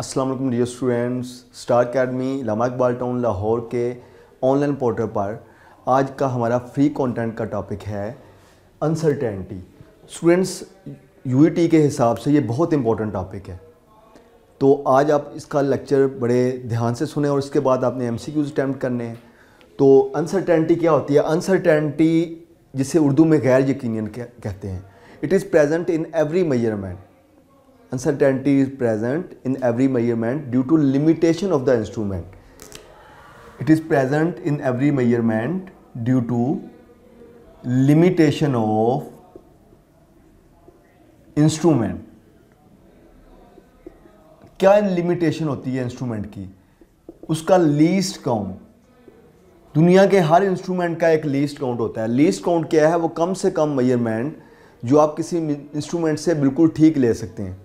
असलम वालेकुम dear students star academy Allama Iqbal town Lahore के online portal पर आज का हमारा फ्री कंटेंट का टॉपिक है अनसर्टेनिटी स्टूडेंट्स यूईटी के हिसाब से ये बहुत इंपॉर्टेंट टॉपिक है तो आज आप इसका लेक्चर बड़े ध्यान से सुने और इसके बाद आपने एम सी क्यूज़ अटैम्प्ट करने हैं तो अनसर्टेनिटी क्या होती है अनसर्टेनिटी जिसे उर्दू में गैर यकीन कहते हैं it is present in every measurement uncertainty is present in every measurement due to limitation of the instrument. It is present in every measurement due to limitation of instrument क्या लिमिटेशन होती है instrument की उसका least count दुनिया के हर instrument का एक least count होता है लीस्ट काउंट क्या है वो कम से कम मेजरमेंट जो आप किसी इंस्ट्रूमेंट से बिल्कुल ठीक ले सकते हैं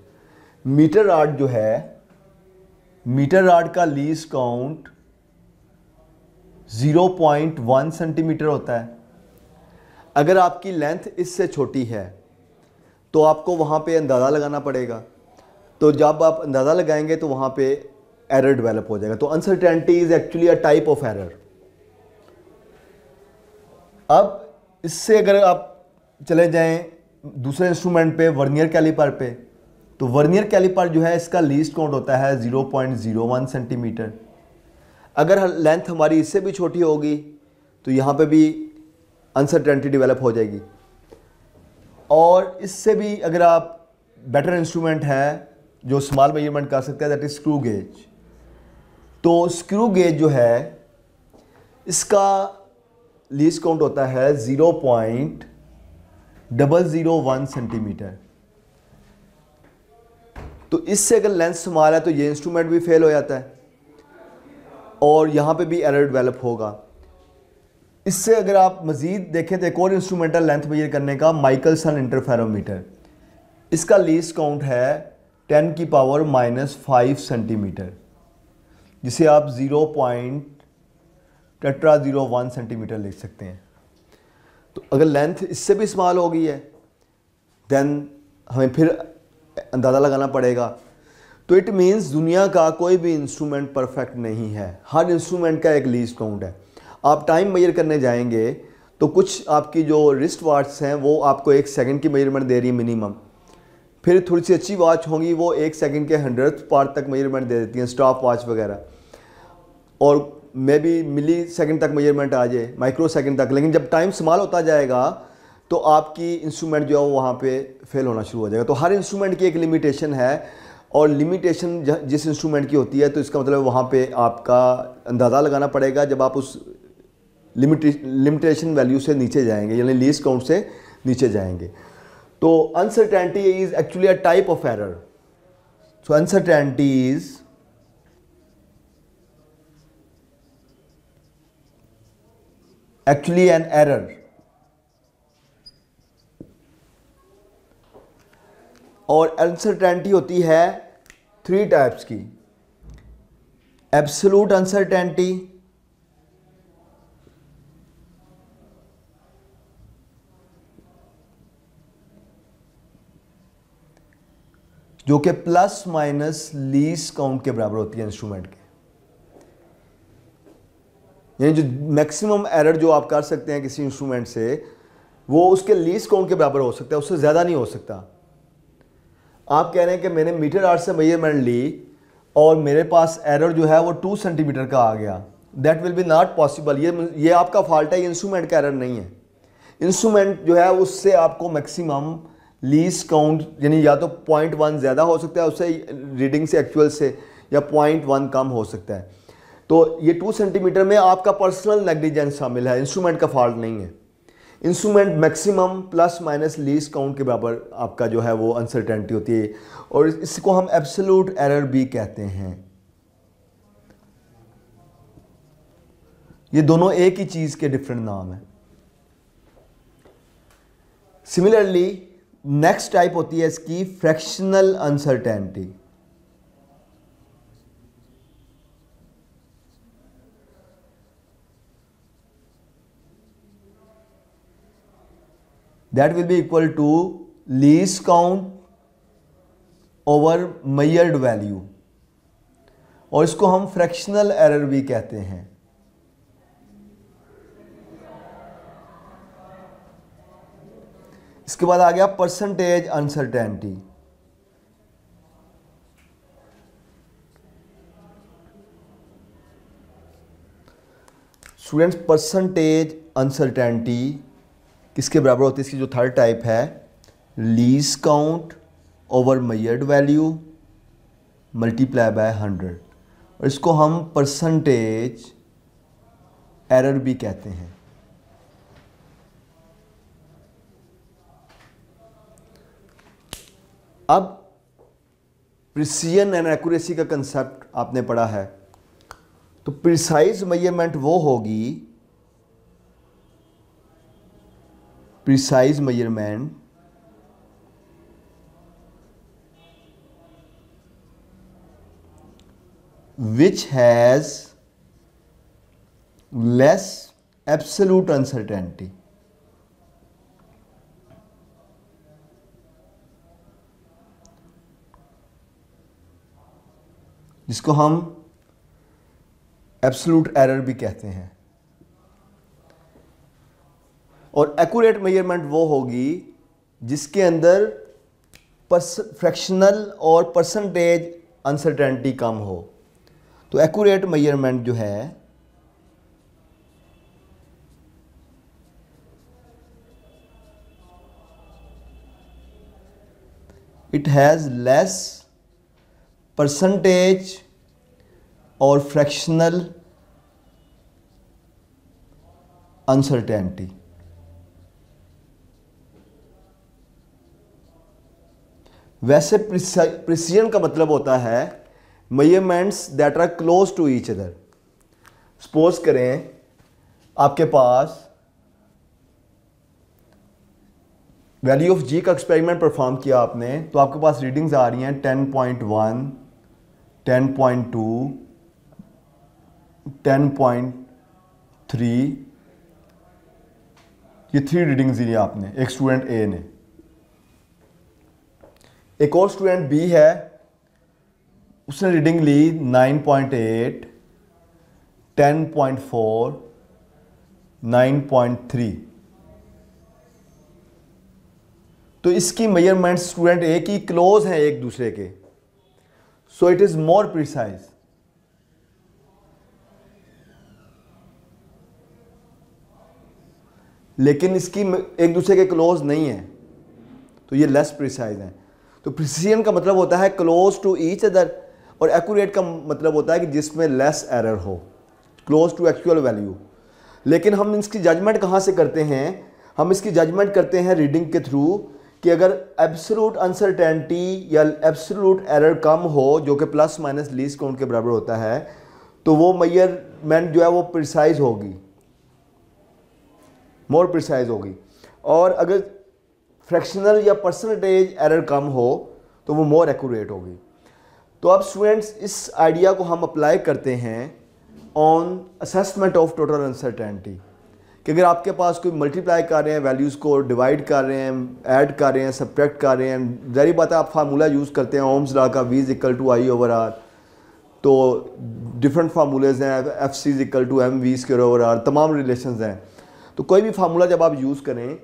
मीटर आर्ट जो है मीटर आर्ट का लीज काउंट 0.1 सेंटीमीटर होता है अगर आपकी लेंथ इससे छोटी है तो आपको वहाँ पे अंदाज़ा लगाना पड़ेगा तो जब आप अंदाज़ा लगाएंगे तो वहाँ पे एरर डेवलप हो जाएगा तो uncertainty is actually a type of error अब इससे अगर आप चले जाएं दूसरे इंस्ट्रूमेंट पे वर्नियर कैलिपर पे तो वर्नियर कैलिपर जो है इसका लीस्ट काउंट होता है 0.01 सेंटीमीटर अगर लेंथ हमारी इससे भी छोटी होगी तो यहाँ पे भी अनसर्टेनिटी डेवलप हो जाएगी और इससे भी अगर आप बेटर इंस्ट्रूमेंट है जो स्मॉल मेजरमेंट कर सकते हैं दैट इज़ स्क्रू गेज तो स्क्रू गेज जो है इसका लीज काउंट होता है zero point double zero one centimetre तो इससे अगर लेंस संभाल है तो ये इंस्ट्रूमेंट भी फेल हो जाता है और यहाँ पे भी एरर डेवलप होगा इससे अगर आप मज़ीद देखें तो एक और इंस्ट्रूमेंटल लेंथ मेजर करने का माइकलसन इंटरफेरोमीटर इसका लीज काउंट है टेन की पावर माइनस फाइव सेंटीमीटर जिसे आप zero point zero one centimetre लिख सकते हैं तो अगर लेंथ इससे भी इस्तेमाल हो गई है दैन हमें फिर अंदाज़ा लगाना पड़ेगा तो इट मीन्स दुनिया का कोई भी इंस्ट्रूमेंट परफेक्ट नहीं है हर इंस्ट्रूमेंट का एक लीज काउंट है आप टाइम मेजर करने जाएंगे तो कुछ आपकी जो रिस्ट वॉच हैं वो आपको एक सेकंड की मेजरमेंट दे रही है मिनिमम फिर थोड़ी सी अच्छी वॉच होंगी वो एक सेकंड के हंड्रेड पार्ट तक मेजरमेंट दे देती हैं स्टॉप वॉच वगैरह और मे बी मिली सेकेंड तक मेजरमेंट आ जाए माइक्रो सेकेंड तक लेकिन जब टाइम स्मॉल होता जाएगा तो आपकी इंस्ट्रूमेंट जो है वो वहाँ पे फेल होना शुरू हो जाएगा तो हर इंस्ट्रूमेंट की एक लिमिटेशन है और लिमिटेशन जिस इंस्ट्रूमेंट की होती है तो इसका मतलब वहाँ पे आपका अंदाज़ा लगाना पड़ेगा जब आप उस लिमिटे लिमिटेशन वैल्यू से नीचे जाएंगे यानी लीज काउंट से नीचे जाएंगे तो uncertainty is actually a type of error so uncertainty is actually an error और अनसर्टेंटी होती है थ्री टाइप्स की एब्सोलूट अनसर्टेंटी जो कि प्लस माइनस लीस काउंट के बराबर होती है इंस्ट्रूमेंट के यानी जो मैक्सिमम एरर जो आप कर सकते हैं किसी इंस्ट्रूमेंट से वो उसके लीस काउंट के बराबर हो सकता है उससे ज़्यादा नहीं हो सकता आप कह रहे हैं कि मैंने मीटर आर्ट से मेजरमेंट ली और मेरे पास एरर जो है वो टू सेंटीमीटर का आ गया that will be not possible ये ये आपका फॉल्ट है इंस्ट्रूमेंट का एरर नहीं है इंस्ट्रूमेंट जो है उससे आपको मैक्सिमम लीज काउंट यानी या तो पॉइंट वन ज़्यादा हो सकता है उससे रीडिंग से एक्चुअल से या पॉइंट वन कम हो सकता है तो ये टू सेंटीमीटर में आपका पर्सनल नेग्लिजेंस शामिल है इंस्ट्रूमेंट का फॉल्ट नहीं है instrument maximum plus minus least count के बराबर आपका जो है वो अनसर्टेनिटी होती है और इसको हम एब्सोलूट एरर भी कहते हैं ये दोनों एक ही चीज़ के डिफरेंट नाम है सिमिलरली नेक्स्ट टाइप होती है इसकी fractional uncertainty that will be equal to lease count over measured value और इसको हम फ्रैक्शनल एरर भी कहते हैं इसके बाद आ गया percentage uncertainty students percentage uncertainty किसके बराबर होती है इसकी जो थर्ड टाइप है least count over measured value multiply by hundred और इसको हम परसेंटेज एरर भी कहते हैं अब प्रिसीजन एंड एक्यूरेसी का कंसेप्ट आपने पढ़ा है तो प्रिसाइज मैयरमेंट वो होगी precise measurement which has less absolute uncertainty. जिसको हम एब्सलूट एरर भी कहते हैं और एक्यूरेट मेजरमेंट वो होगी जिसके अंदर फ्रैक्शनल और परसेंटेज अनसर्टेनिटी कम हो तो एक्यूरेट मेजरमेंट जो है इट हैज़ लेस परसेंटेज और फ्रैक्शनल अनसर्टेनिटी वैसे प्रिसीजन का मतलब होता है measurements that are close to each other suppose करें आपके पास वैल्यू ऑफ जी का एक्सपेरिमेंट परफॉर्म किया आपने तो आपके पास रीडिंग्स आ रही हैं 10.1, 10.2, 10.3 ये थ्री रीडिंग्स दी आपने एक स्टूडेंट ए ने एक और स्टूडेंट बी है उसने रीडिंग ली 9.8 10.4 9.3 तो इसकी मेजरमेंट स्टूडेंट ए की क्लोज है एक दूसरे के so it is more precise लेकिन इसकी एक दूसरे के क्लोज नहीं है तो ये लेस प्रिसाइज हैं तो प्रिसीजन का मतलब होता है क्लोज टू ईच अदर और एक्यूरेट का मतलब होता है कि जिसमें लेस एरर हो क्लोज टू एक्चुअल वैल्यू लेकिन हम इसकी जजमेंट कहाँ से करते हैं हम इसकी जजमेंट करते हैं रीडिंग के थ्रू कि अगर एब्सोलूट अनसर्टेनिटी या एब्सोलूट एरर कम हो जो कि प्लस माइनस लीज काउंट के बराबर होता है तो वो मैयरमेंट जो है वो प्रिसाइज होगी मोर प्रिसाइज होगी और अगर फ्रैक्शनल या परसेंटेज एरर कम हो तो वो मोर एक्यूरेट होगी तो अब स्टूडेंट्स इस आइडिया को हम अप्लाई करते हैं on assessment of total uncertainty कि अगर आपके पास कोई मल्टीप्लाई कर रहे हैं वैल्यूज़ को डिवाइड कर रहे हैं ऐड कर रहे हैं सब्ट्रैक्ट कर रहे हैं जहरी बात है आप फार्मूला यूज़ करते हैं ओम्स ला का V is to I over R तो डिफरेंट फार्मूलेज हैं F C is to M V square over R तमाम रिलेशन हैं तो कोई भी फार्मूला जब आप यूज़ करें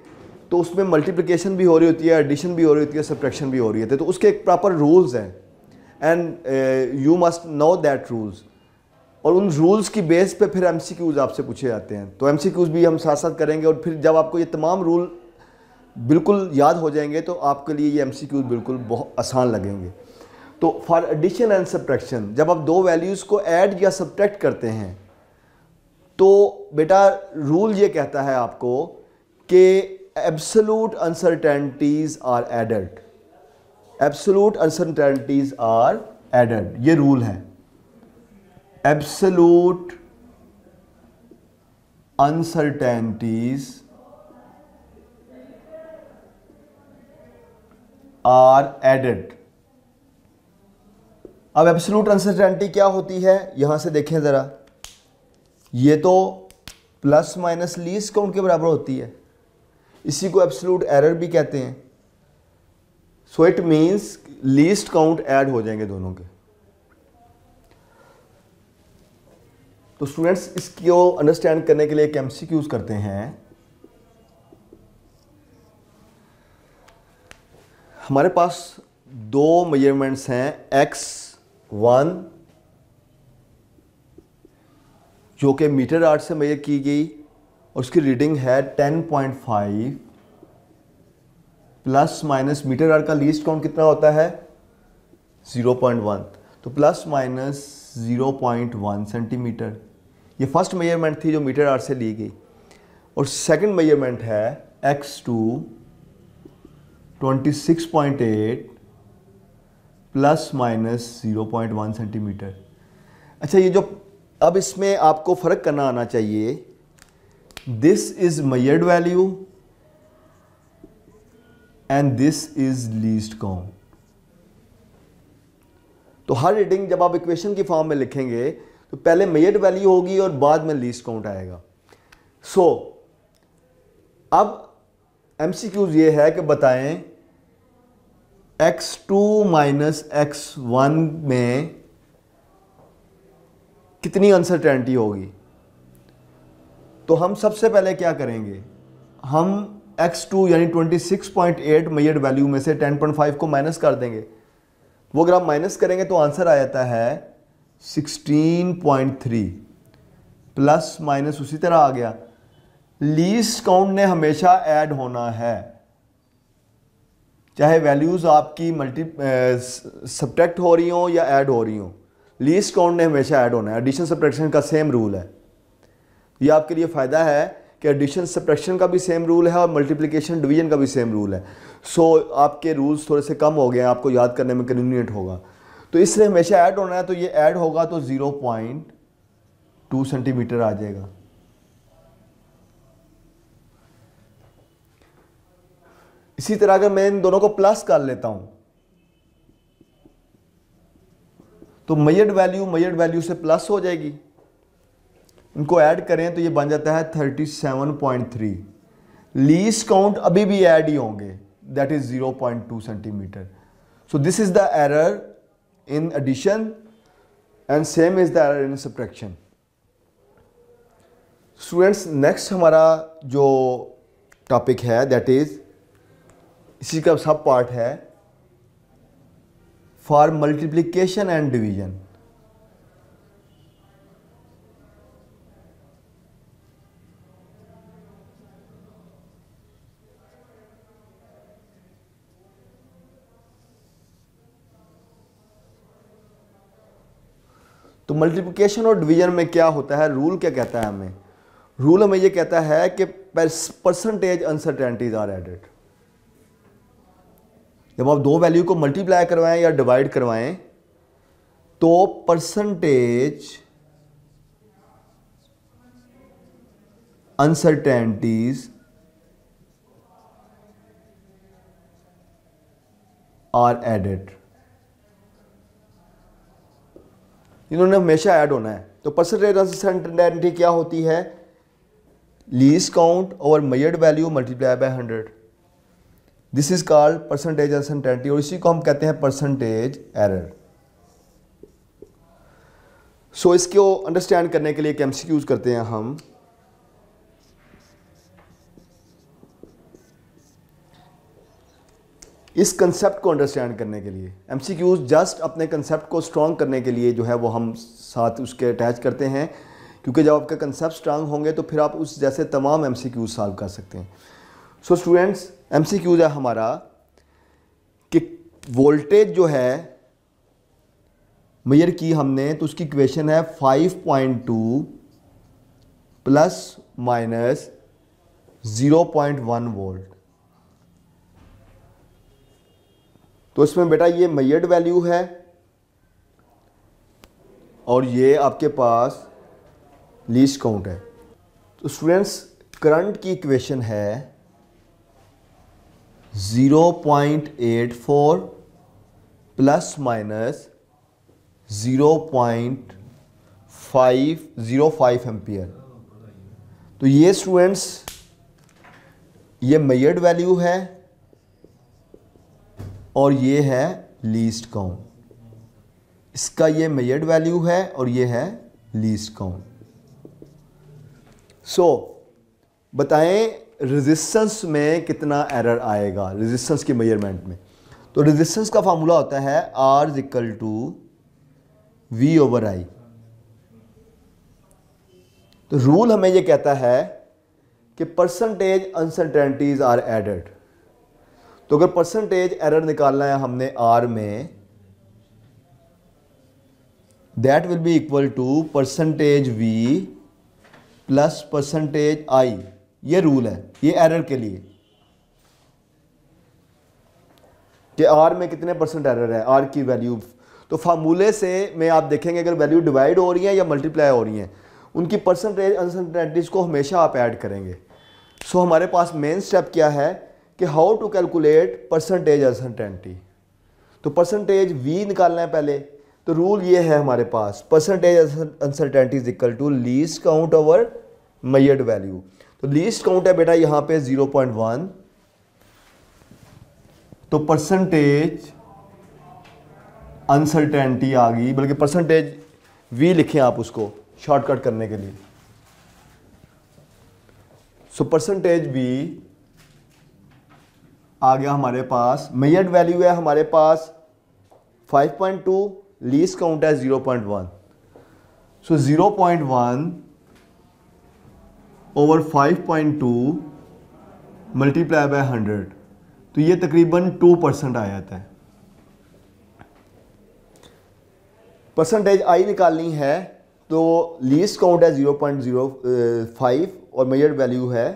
तो उसमें मल्टीप्लिकेशन भी हो रही होती है एडिशन भी हो रही होती है सब्ट्रैक्शन भी हो रही होती है तो उसके एक प्रॉपर रूल्स हैं and you must know that rules और उन रूल्स की बेस पे फिर क्यूज़ आपसे पूछे जाते हैं तो क्यूज़ भी हम साथ साथ करेंगे और फिर जब आपको ये तमाम रूल बिल्कुल याद हो जाएंगे तो आपके लिए ये क्यूज बिल्कुल बहुत आसान लगेंगे तो फॉर एडिशन एंड सब्ट्रैक्शन जब आप दो वैल्यूज़ को ऐड या सब्ट्रैक्ट करते हैं तो बेटा रूल ये कहता है आपको कि absolute uncertainties are added absolute uncertainties are added ये rule है absolute uncertainties are added अब एब्सोलूट अनसर्टेनिटी क्या होती है यहां से देखें जरा ये तो प्लस माइनस लीस्ट काउंट के बराबर होती है इसी को एब्सोलूट एरर भी कहते हैं so it means least count add हो जाएंगे दोनों के तो स्टूडेंट्स इसको अंडरस्टैंड करने के लिए एक एमसीक्यूज करते हैं हमारे पास दो मेजरमेंट्स हैं एक्स वन जो कि मीटर आर्ट से मेजर की गई और उसकी रीडिंग है 10.5 प्लस माइनस मीटर आर का लीस्ट काउंट कितना होता है 0.1 तो प्लस माइनस 0.1 सेंटीमीटर ये फर्स्ट मेजरमेंट थी जो मीटर आर से ली गई और सेकंड मेजरमेंट है X two twenty six point eight plus minus zero point one centimetre अच्छा ये जो अब इसमें आपको फ़र्क करना आना चाहिए this is Maillard value and this is least count तो हर रीडिंग जब आप इक्वेशन की फॉर्म में लिखेंगे तो पहले मेजर वैल्यू होगी और बाद में लीस्ट काउंट आएगा सो so, अब एमसीक्यूज ये है कि बताएं X two minus X one में कितनी अनसर्टेनिटी होगी तो हम सबसे पहले क्या करेंगे हम x2 यानी 26.8 मेजर्ड वैल्यू में से 10.5 को माइनस कर देंगे वो अगर आप माइनस करेंगे तो आंसर आ जाता है 16.3 प्लस माइनस उसी तरह आ गया लीस काउंट ने हमेशा ऐड होना है चाहे वैल्यूज़ आपकी मल्टी सब्ट्रैक्ट हो रही हो या ऐड हो रही हो लीस काउंट ने हमेशा ऐड होना है एडिशन सब्टशन का सेम रूल है ये आपके लिए फ़ायदा है कि एडिशन सप्रेक्शन का भी सेम रूल है और मल्टीप्लिकेशन डिवीजन का भी सेम रूल है सो so, आपके रूल्स थोड़े से कम हो गए हैं आपको याद करने में कन्वीनियंट होगा तो इसलिए हमेशा ऐड होना है तो ये ऐड होगा तो ज़ीरो पॉइंट टू सेंटीमीटर आ जाएगा इसी तरह अगर मैं इन दोनों को प्लस कर लेता हूं तो मयड वैल्यू मयड वैल्यू से प्लस हो जाएगी उनको ऐड करें तो ये बन जाता है thirty seven point three least count अभी भी ऐड ही होंगे that is zero point two centimetre so this is the error in addition and same is the error in subtraction students next हमारा जो टॉपिक है दैट इज़ इसी का sub part है फॉर मल्टीप्लिकेशन एंड डिवीजन तो multiplication और division में क्या होता है रूल क्या कहता है हमें रूल हमें ये कहता है कि परसेंटेज अनसर्टेनिटीज आर एडेड जब आप दो वैल्यू को मल्टीप्लाई करवाएं या डिवाइड करवाएं तो परसेंटेज अनसर्टेनिटीज आर एडेड इन्होंने हमेशा ऐड होना है तो परसेंटेज अनसर्टेनिटी क्या होती है लीज काउंट और measured value multiply by hundred this is called percentage uncertainty और इसी को हम कहते हैं परसेंटेज एरर सो इसको अंडरस्टैंड करने के लिए एक यूज करते हैं हम इस कंसेप्ट को अंडरस्टैंड करने के लिए एम जस्ट अपने कंसेप्ट को स्ट्रॉन्ग करने के लिए जो है वो हम साथ उसके अटैच करते हैं क्योंकि जब आपका कंसेप्ट स्ट्रांग होंगे तो फिर आप उस जैसे तमाम एम सॉल्व कर सकते हैं सो स्टूडेंट्स एम है हमारा कि वोल्टेज जो है मयर की हमने तो उसकी क्वेश्चन है 5.2 point two plus minus zero point one volt तो इसमें बेटा ये मैयड वैल्यू है और ये आपके पास लीस्ट काउंट है तो स्टूडेंट्स करंट की इक्वेशन है 0.84 प्लस माइनस 0.505 एम्पियर तो ये स्टूडेंट्स ये मैयड वैल्यू है और ये है लीस्ट काउंट इसका ये मेजर्ड वैल्यू है और ये है लीस्ट काउंट सो बताएं रेजिस्टेंस में कितना एरर आएगा रेजिस्टेंस के मेजरमेंट में तो रेजिस्टेंस का फार्मूला होता है R equal to V over I तो रूल हमें ये कहता है कि परसेंटेज अनसर्टेनिटीज आर एडेड तो अगर परसेंटेज एरर निकालना है हमने आर में that will be equal to percentage V plus percentage I ये रूल है ये एरर के लिए कि आर में कितने परसेंट एरर है आर की वैल्यू तो फार्मूले से में आप देखेंगे अगर वैल्यू डिवाइड हो रही है या मल्टीप्लाई हो रही है उनकी परसेंटेज अनसर्टेनिटीज़ को हमेशा आप ऐड करेंगे सो so, हमारे पास मेन स्टेप क्या है कि how to calculate percentage uncertainty तो परसेंटेज वी निकालना है पहले तो रूल ये है हमारे पास percentage uncertainty is equal to least count over measured value तो लीस्ट काउंट है बेटा यहां पे 0.1 तो परसेंटेज अनसर्टेनिटी आ गई बल्कि परसेंटेज वी लिखें आप उसको शॉर्टकट करने के लिए सो परसेंटेज वी आ गया हमारे पास मेयड वैल्यू है हमारे पास 5.2 लीज काउंट है 0.1 so so 0.1 over 5.2 multiply by 100 तो ये तकरीबन 2 परसेंट आ जाता है परसेंटेज आई निकालनी है तो लीज काउंट है 0.05 uh, और मेजर वैल्यू है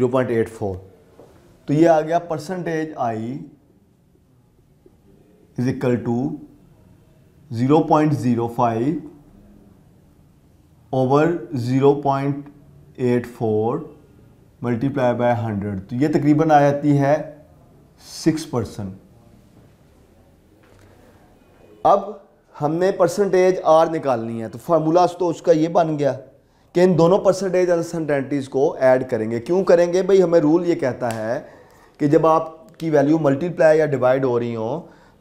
0.84 तो ये आ गया percentage I is equal to zero point zero five over zero point eight four multiply by hundred तो ये तकरीबन आ जाती है सिक्स परसेंट अब हमने परसेंटेज आर निकालनी है तो फार्मूला तो उसका ये बन गया कि इन दोनों परसेंटेज अनसर्टेनिटीज़ को ऐड करेंगे क्यों करेंगे भाई हमें रूल ये कहता है कि जब आपकी वैल्यू मल्टीप्लाई या डिवाइड हो रही हो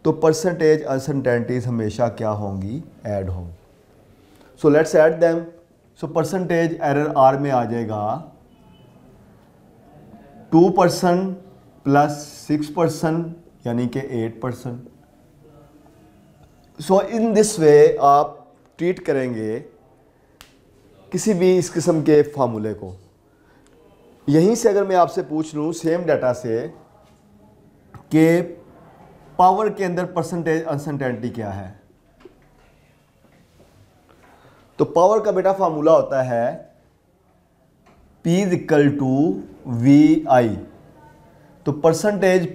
तो परसेंटेज अनसर्टेंटीज हमेशा क्या होंगी ऐड होंगी so let's add them so percentage error R में आ जाएगा two percent plus six percent यानी कि eight percent so in this way आप ट्रीट करेंगे किसी भी इस किस्म के फार्मूले को यहीं से अगर मैं आपसे पूछ लूँ सेम डाटा से कि पावर के अंदर परसेंटेज अनसर्टेनिटी क्या है तो पावर का बेटा फार्मूला होता है P equal to V I तो परसेंटेज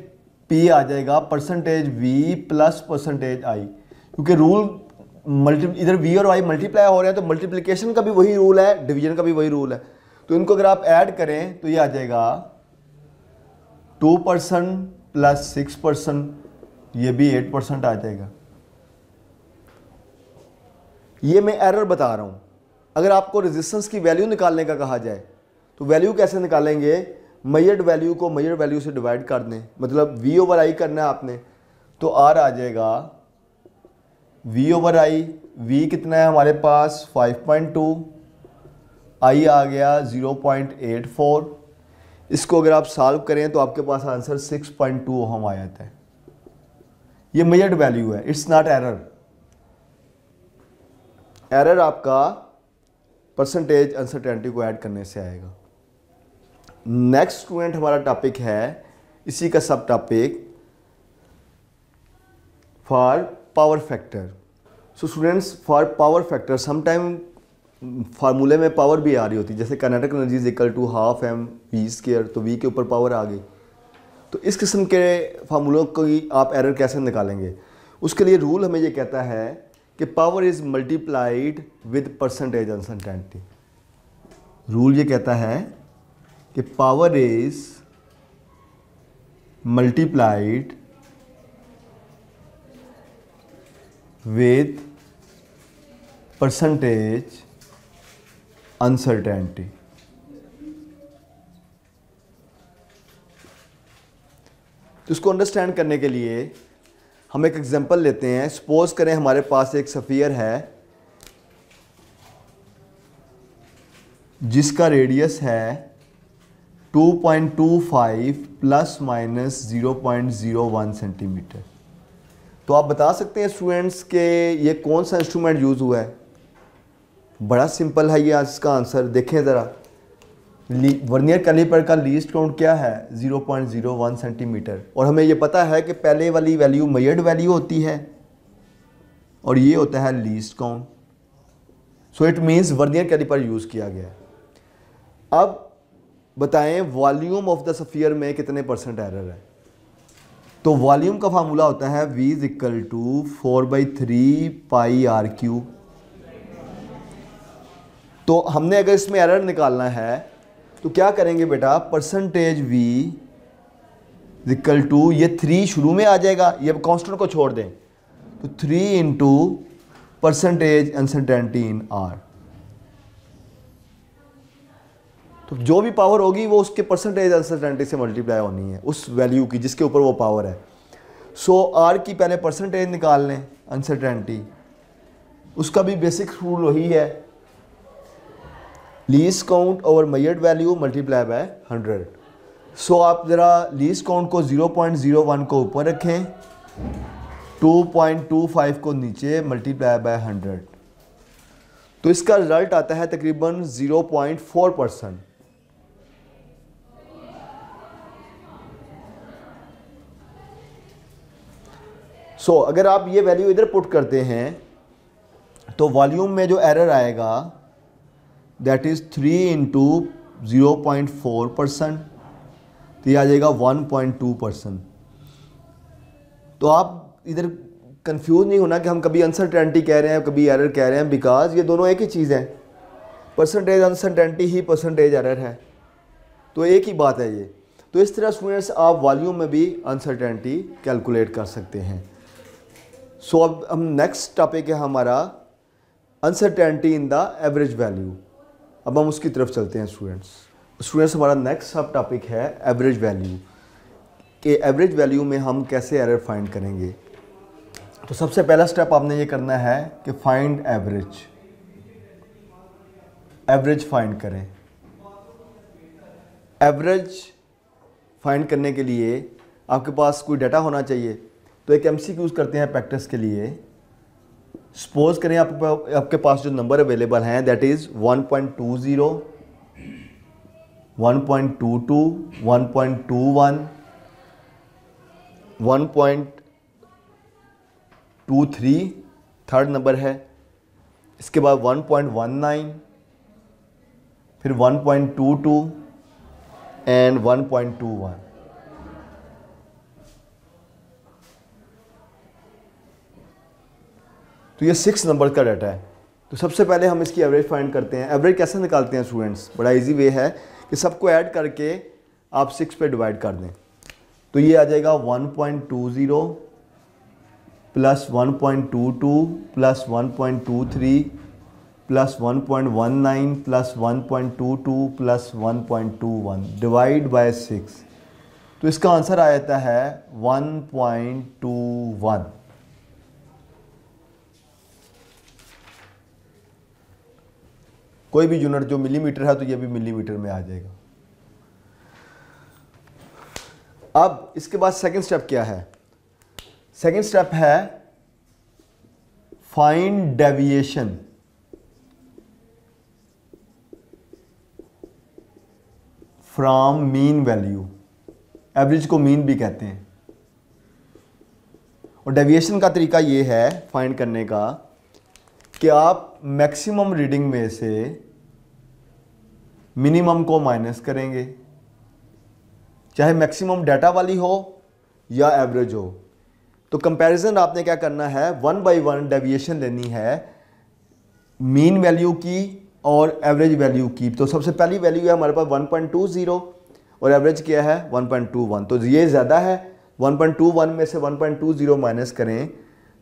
पी आ जाएगा percentage V plus percentage I क्योंकि रूल मल्टी इधर वी और आई मल्टीप्लाई हो रहे हैं तो मल्टीप्लिकेशन का भी वही रूल है डिवीजन का भी वही रूल है तो इनको अगर आप ऐड करें तो ये आ जाएगा two percent plus six percent ये भी एट परसेंट आ जाएगा ये मैं एरर बता रहा हूँ अगर आपको रेजिस्टेंस की वैल्यू निकालने का कहा जाए तो वैल्यू कैसे निकालेंगे मयर्ड वैल्यू को मयर्ड वैल्यू से डिवाइड कर दें मतलब वी ओवर आई करना है आपने तो आर आ जाएगा वी ओवर आई वी कितना है हमारे पास 5.2 आई आ गया ज़ीरो पॉइंट एट फोर इसको अगर आप सॉल्व करें तो आपके पास answer six point two ohm आ जाता है ये मेजर्ड वैल्यू है इट्स नॉट एरर एरर आपका परसेंटेज अनसर्टेनिटी को ऐड करने से आएगा नेक्स्ट स्टूडेंट हमारा टॉपिक है इसी का सब topic for power factor so students for power factor sometime फार्मूले में पावर भी आ रही होती है जैसे kinetic energy is equal to half M V square तो वी के ऊपर पावर आ गई तो इस किस्म के फार्मूलों की आप एरर कैसे निकालेंगे उसके लिए रूल हमें ये कहता है कि power is multiplied with percentage uncertainty rule ये कहता है कि power is multiplied with percentage uncertainty. तो इसको अंडरस्टैंड करने के लिए हम एक एग्जांपल लेते हैं सपोज करें हमारे पास एक सफ़ियर है जिसका रेडियस है 2.25 प्लस माइनस 0.01 सेंटीमीटर तो आप बता सकते हैं स्टूडेंट्स के ये कौन सा इंस्ट्रूमेंट यूज़ हुआ है बड़ा सिंपल है ये आज इसका आंसर देखें ज़रा वर्नियर कैलिपर का लीस्ट काउंट क्या है 0.01 सेंटीमीटर और हमें ये पता है कि पहले वाली वैल्यू मयर्ड वैल्यू होती है और ये होता है least count so it means vernier caliper use किया गया अब बताएं वॉल्यूम ऑफ द सफ़ियर में कितने परसेंट एरर है तो वॉल्यूम का फार्मूला होता है V is equal to four by three pi R cube तो हमने अगर इसमें एरर निकालना है तो क्या करेंगे बेटा परसेंटेज वी इक्वल टू ये थ्री शुरू में आ जाएगा ये अब कांस्टेंट को छोड़ दें तो three into percentage uncertainty in R तो जो भी पावर होगी वो उसके परसेंटेज अनसर्टेनिटी से मल्टीप्लाई होनी है उस वैल्यू की जिसके ऊपर वो पावर है सो so, आर की पहले परसेंटेज निकाल लें अनसर्टेनिटी उसका भी बेसिक रूल वही है least count over measured value multiply by hundred so आप ज़रा लीज काउंट को 0.01 को ऊपर रखें 2.25 को नीचे मल्टीप्लाई बाय हंड्रेड तो इसका रिजल्ट आता है तकरीबन 0.4 परसेंट सो अगर आप ये वैल्यू इधर पुट करते हैं तो वॉल्यूम में जो एरर आएगा that is three into zero point four percent तो ये आ जाएगा वन पॉइंट टू परसेंट तो आप इधर कंफ्यूज नहीं होना कि हम कभी अनसर्टेनिटी कह रहे हैं कभी एरर कह रहे हैं बिकॉज ये दोनों एक ही चीज़ है परसेंटेज अनसर्टेनिटी ही परसेंटेज एरर है तो एक ही बात है ये तो इस तरह स्टूडेंट्स आप वॉल्यूम में भी अनसर्टेनिटी कैलकुलेट कर सकते हैं सो so, अब हम नेक्स्ट टॉपिक है हमारा uncertainty in the average value अब हम उसकी तरफ चलते हैं स्टूडेंट्स स्टूडेंट्स हमारा नेक्स्ट सब टॉपिक है एवरेज वैल्यू कि एवरेज वैल्यू में हम कैसे एरर फाइंड करेंगे तो सबसे पहला स्टेप आपने ये करना है कि फाइंड एवरेज एवरेज फाइंड करें एवरेज फाइंड करने के लिए आपके पास कोई डाटा होना चाहिए तो एक एम यूज़ करते हैं प्रैक्टिस के लिए सपोज करें आप, आपके पास जो नंबर अवेलेबल हैं दैट इज़ 1.20 1.22 1.21 थर्ड नंबर है इसके बाद 1.19 फिर 1.22 एंड 1.21 तो ये सिक्स नंबर का डाटा है तो सबसे पहले हम इसकी एवरेज फाइंड करते हैं एवरेज कैसे निकालते हैं स्टूडेंट्स बड़ा इजी वे है कि सबको ऐड करके आप सिक्स पे डिवाइड कर दें तो ये आ जाएगा one point two zero plus one point two two plus one point two three plus one point one nine plus one point two two plus one point two one divide by six तो इसका answer आ जाता है one point two one कोई भी unit जो millimetre है तो ये भी मिलीमीटर में आ जाएगा अब इसके बाद सेकंड स्टेप क्या है सेकंड स्टेप है find deviation from mean value average को मीन भी कहते हैं और डेविएशन का तरीका ये है फाइंड करने का कि आप मैक्सिमम रीडिंग में से मिनिमम को माइनस करेंगे चाहे मैक्सिमम डाटा वाली हो या एवरेज हो तो कंपैरिजन आपने क्या करना है वन बाय वन डेविएशन लेनी है मीन वैल्यू की और एवरेज वैल्यू की तो सबसे पहली वैल्यू है हमारे पास 1.20 और एवरेज क्या है 1.21 तो ये ज़्यादा है 1.21 में से 1.20 माइनस करें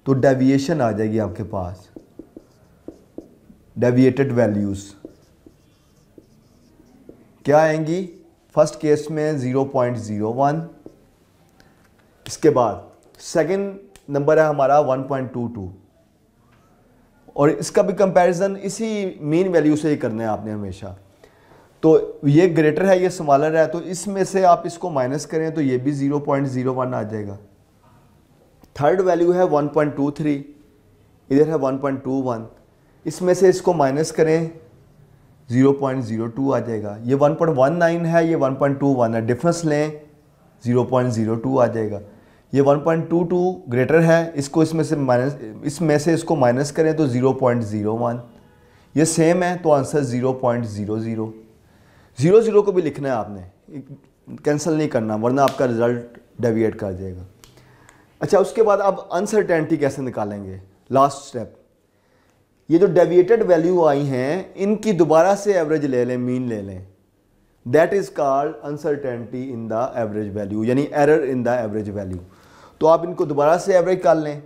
तो डेविएशन आ जाएगी आपके पास डेविएटेड वैल्यूज़ क्या आएंगी फर्स्ट केस में 0.01 इसके बाद सेकंड नंबर है हमारा 1.22 और इसका भी कंपैरिजन इसी मीन वैल्यू से ही करना है आपने हमेशा तो ये ग्रेटर है ये स्मॉलर है तो इसमें से आप इसको माइनस करें तो ये भी 0.01 आ जाएगा थर्ड वैल्यू है 1.23 इधर है 1.21 इसमें से इसको माइनस करें 0.02 आ जाएगा ये 1.19 है ये 1.21 है डिफरेंस लें 0.02 आ जाएगा ये 1.22 ग्रेटर है इसको इसमें से माइनस इसमें से इसको माइनस करें तो 0.01 ये सेम है तो आंसर 0.00 जीरो जीरो को भी लिखना है आपने कैंसिल नहीं करना वरना आपका रिज़ल्ट डेविएट कर जाएगा अच्छा उसके बाद आप अनसर्टेनिटी कैसे निकालेंगे लास्ट स्टेप ये जो डेविएटेड वैल्यू आई हैं इनकी दोबारा से एवरेज ले लें मीन ले लें that is called uncertainty in the average value यानी error in the average value तो आप इनको दोबारा से एवरेज कर लें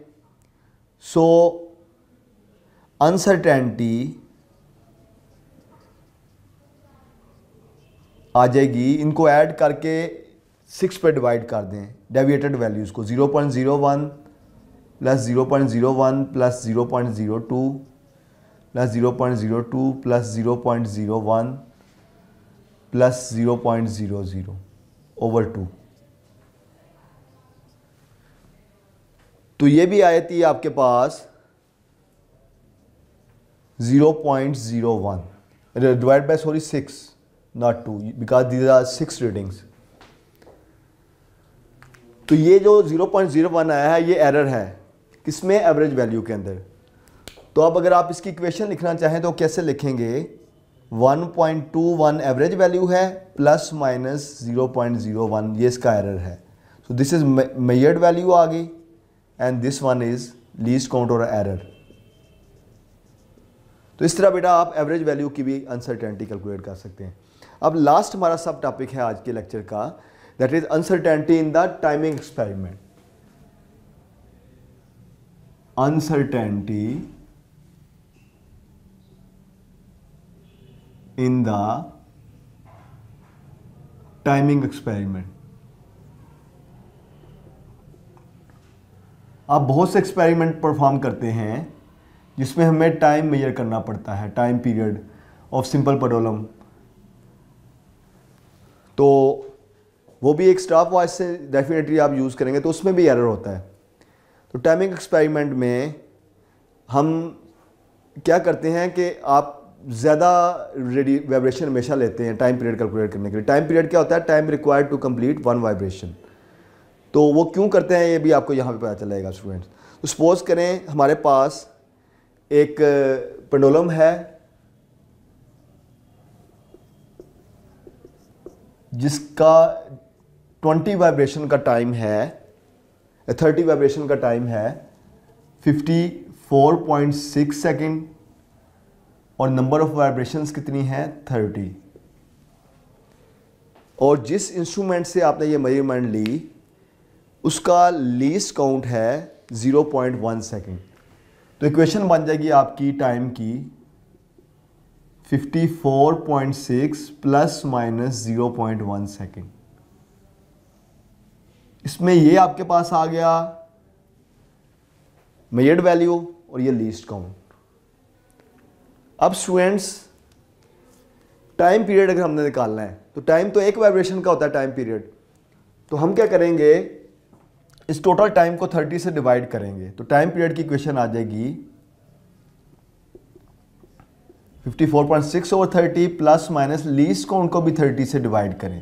सो अनसर्टेनिटी आ जाएगी इनको ऐड करके सिक्स पे डिवाइड कर दें डेविएटेड वैल्यूज़ को zero point zero one plus zero point zero one plus zero point zero two plus zero point zero two plus zero point zero one plus zero point zero zero over two तो ये भी आई थी आपके पास zero point zero one divide by sorry six not two because these are six readings तो ये जो जीरो जीरो पॉइंट वन आया है ये एरर है किसमें एवरेज वैल्यू के अंदर तो अब अगर आप इसकी इक्वेशन लिखना चाहें तो कैसे लिखेंगे 1.21 एवरेज वैल्यू है प्लस माइनस 0.01 ये इसका एरर है so this is measured value आ गई and this one is least count और एरर तो इस तरह बेटा आप एवरेज वैल्यू की भी अनसर्टेनिटी कैलकुलेट कर सकते हैं अब लास्ट हमारा सब टॉपिक है आज के लेक्चर का that is uncertainty in the timing experiment uncertainty in the timing experiment आप बहुत से एक्सपेरिमेंट परफॉर्म करते हैं जिसमें हमें टाइम मेजर करना पड़ता है time period of simple pendulum तो वो भी एक स्टाफ वॉच से डेफिनेटली आप यूज़ करेंगे तो उसमें भी एरर होता है तो टाइमिंग एक्सपेरिमेंट में हम क्या करते हैं कि आप ज़्यादा रेडी वाइब्रेशन हमेशा लेते हैं टाइम पीरियड कैलकुलेट करने के लिए टाइम पीरियड क्या होता है time required to complete one vibration तो वो क्यों करते हैं ये भी आपको यहाँ पे पता चलेगा स्टूडेंट्स तो सपोज़ करें हमारे पास एक पेंडोलम uh, है जिसका 20 वाइब्रेशन का टाइम है 30 वाइब्रेशन का टाइम है 54.6 सेकंड और नंबर ऑफ वाइब्रेशंस कितनी हैं थर्टी और जिस इंस्ट्रूमेंट से आपने ये मेजरमेंट ली उसका लीस्ट काउंट है 0.1 पॉइंट सेकेंड तो इक्वेशन बन जाएगी आपकी टाइम की 54.6 प्लस माइनस 0.1 सेकेंड इसमें ये आपके पास आ गया मेयर्ड वैल्यू और ये लीस्ट काउंट अब स्टूडेंट्स टाइम पीरियड अगर हमने निकालना है तो टाइम तो एक वाइब्रेशन का होता है टाइम पीरियड तो हम क्या करेंगे इस टोटल टाइम को 30 से डिवाइड करेंगे तो टाइम पीरियड की क्वेश्चन आ जाएगी 54.6 ओवर 30 प्लस माइनस लीस को उनको भी 30 से डिवाइड करें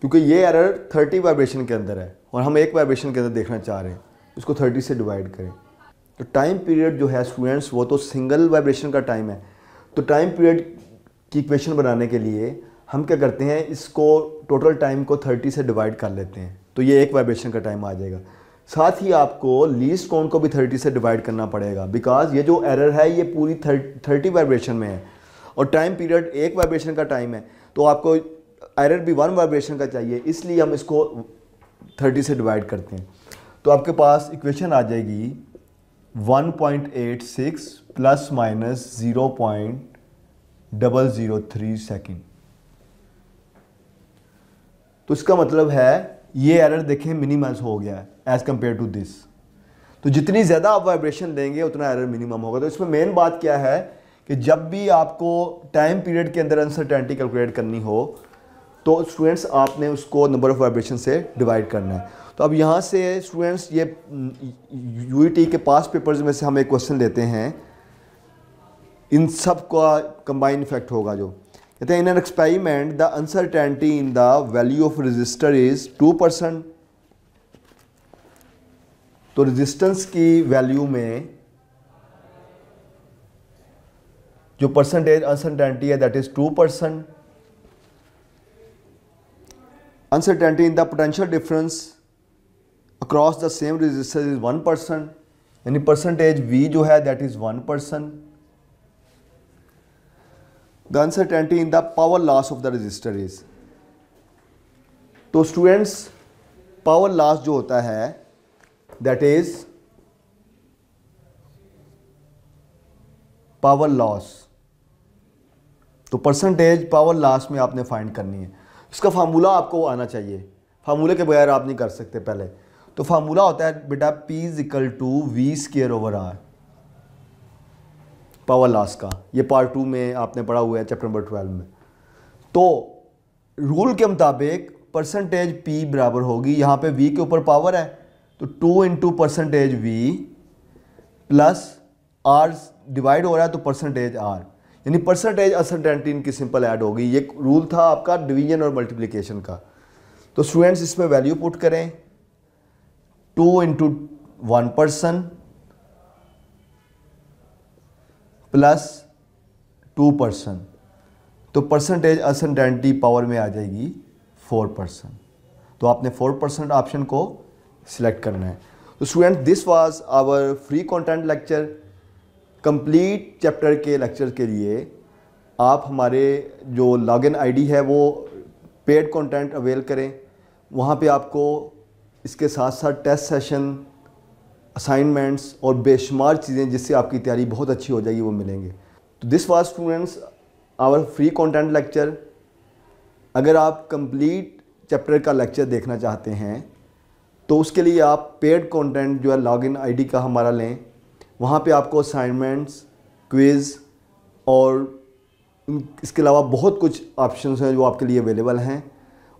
क्योंकि ये एरर 30 वाइब्रेशन के अंदर है और हम एक वाइब्रेशन के अंदर देखना चाह रहे हैं इसको 30 से डिवाइड करें तो टाइम पीरियड जो है स्टूडेंट्स वो तो सिंगल वाइब्रेशन का टाइम है तो टाइम पीरियड की इक्वेशन बनाने के लिए हम क्या करते हैं इसको टोटल टाइम को 30 से डिवाइड कर लेते हैं तो ये एक वाइब्रेशन का टाइम आ जाएगा साथ ही आपको लीस्ट कौन को भी 30 से डिवाइड करना पड़ेगा बिकॉज ये जो एरर है ये पूरी थर्टी वाइब्रेशन में है और टाइम पीरियड एक वाइब्रेशन का टाइम है तो आपको एरर भी वन वाइब्रेशन का चाहिए इसलिए हम इसको थर्टी से डिवाइड करते हैं तो आपके पास इक्वेशन आ जाएगी 1.86 प्लस माइनस 0.003 सेकंड तो इसका मतलब है ये एरर देखें मिनिमाइज हो गया है एज़ कंपेयर टू दिस तो जितनी ज़्यादा आप वाइब्रेशन देंगे उतना एरर मिनिमम होगा तो इसमें मेन बात क्या है कि जब भी आपको टाइम पीरियड के अंदर अनसर्टेनिटी कैलकुलेट करनी हो तो स्टूडेंट्स आपने उसको नंबर ऑफ़ वाइब्रेशन से डिवाइड करना है तो अब यहाँ से स्टूडेंट्स ये यू mm, e के पास पेपर्स में से हम एक क्वेश्चन लेते हैं इन सब का कंबाइन इफेक्ट होगा जो कहते हैं in an experiment the uncertainty in the value of resistor is two percent तो रजिस्टेंस की वैल्यू में जो परसेंटेज अनसर्टेनिटी है that is two percent uncertainty in the potential difference across the same resistor is one percent यानी percentage V जो है that is one percent the uncertainty in the power loss of the resistor is तो students power loss जो होता है that is power loss तो percentage power loss में आपने फाइंड करनी है इसका फार्मूला आपको आना चाहिए फार्मूले के बगैर आप नहीं कर सकते पहले तो फार्मूला होता है बेटा P is equal to V square over R power loss का ये पार्ट टू में आपने पढ़ा हुआ है चैप्टर नंबर ट्वेल्व में तो रूल के मुताबिक परसेंटेज पी बराबर होगी यहाँ पे वी के ऊपर पावर है तो two into percentage V plus R divide हो रहा है तो परसेंटेज आर यानी परसेंटेज असेंटेंटीन की सिंपल ऐड होगी ये रूल था आपका डिवीजन और मल्टीप्लिकेशन का तो स्टूडेंट्स इसमें वैल्यू पुट करें two into one percent plus two percent तो परसेंटेज असेंटेंटी पावर में आ जाएगी फोर परसेंट तो आपने फोर परसेंट ऑप्शन को सिलेक्ट करना है तो student this was our free content lecture complete chapter के लेक्चर के लिए आप हमारे जो लॉगिन आईडी है वो पेड कंटेंट अवेल करें वहाँ पे आपको इसके साथ साथ टेस्ट सेशन असाइनमेंट्स और बेशुमार चीज़ें जिससे आपकी तैयारी बहुत अच्छी हो जाएगी वो मिलेंगे तो this was students our free content lecture अगर आप कंप्लीट चैप्टर का लेक्चर देखना चाहते हैं तो उसके लिए आप पेड कंटेंट जो है लॉगिन आईडी का हमारा लें वहाँ पे आपको असाइनमेंट्स क्विज़ और इसके अलावा बहुत कुछ ऑप्शन हैं जो आपके लिए अवेलेबल हैं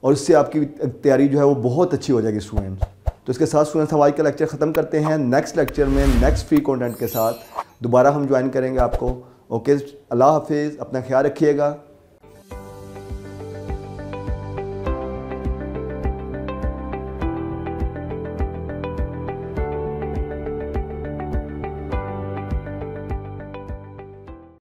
और इससे आपकी तैयारी जो है वो बहुत अच्छी हो जाएगी स्टूडेंट्स तो इसके साथ स्टूडेंट्स हम आज का लेक्चर ख़त्म करते हैं नेक्स्ट लेक्चर में नेक्स्ट फ्री कंटेंट के साथ दोबारा हम ज्वाइन करेंगे आपको ओके अल्लाह हाफिज़ अपना ख्याल रखिएगा